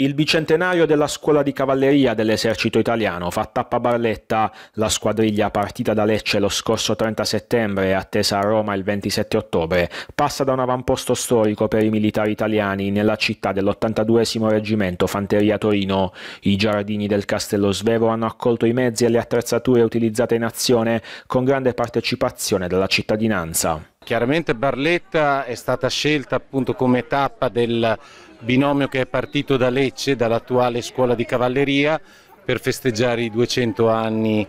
Il bicentenario della scuola di cavalleria dell'esercito italiano fa tappa barletta. La squadriglia partita da Lecce lo scorso 30 settembre e attesa a Roma il 27 ottobre passa da un avamposto storico per i militari italiani nella città dell'82 reggimento Fanteria Torino. I giardini del Castello Svevo hanno accolto i mezzi e le attrezzature utilizzate in azione con grande partecipazione della cittadinanza. Chiaramente Barletta è stata scelta appunto come tappa del binomio che è partito da Lecce, dall'attuale scuola di cavalleria, per festeggiare i 200 anni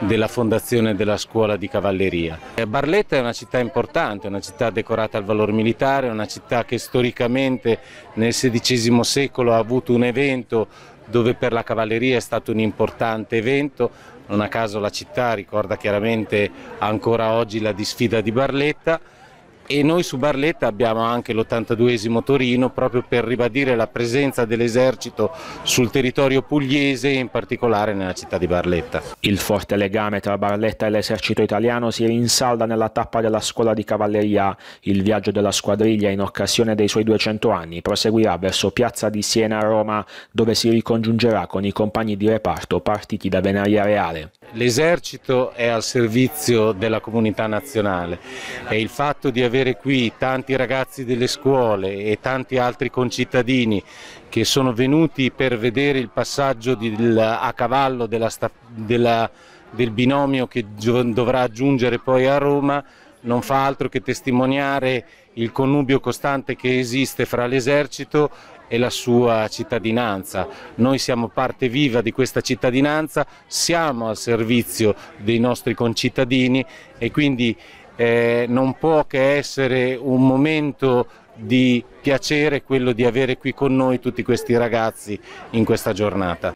della fondazione della scuola di cavalleria. Eh, Barletta è una città importante, una città decorata al valor militare, una città che storicamente nel XVI secolo ha avuto un evento dove per la cavalleria è stato un importante evento, non a caso la città ricorda chiaramente ancora oggi la disfida di Barletta e noi su Barletta abbiamo anche l'82esimo Torino proprio per ribadire la presenza dell'esercito sul territorio pugliese e in particolare nella città di Barletta. Il forte legame tra Barletta e l'esercito italiano si rinsalda nella tappa della scuola di cavalleria. Il viaggio della squadriglia in occasione dei suoi 200 anni proseguirà verso Piazza di Siena a Roma dove si ricongiungerà con i compagni di reparto partiti da Venaria Reale l'esercito è al servizio della comunità nazionale e il fatto di avere qui tanti ragazzi delle scuole e tanti altri concittadini che sono venuti per vedere il passaggio di, a cavallo della, della, del binomio che dovrà giungere poi a Roma non fa altro che testimoniare il connubio costante che esiste fra l'esercito e la sua cittadinanza. Noi siamo parte viva di questa cittadinanza, siamo al servizio dei nostri concittadini e quindi eh, non può che essere un momento di piacere quello di avere qui con noi tutti questi ragazzi in questa giornata.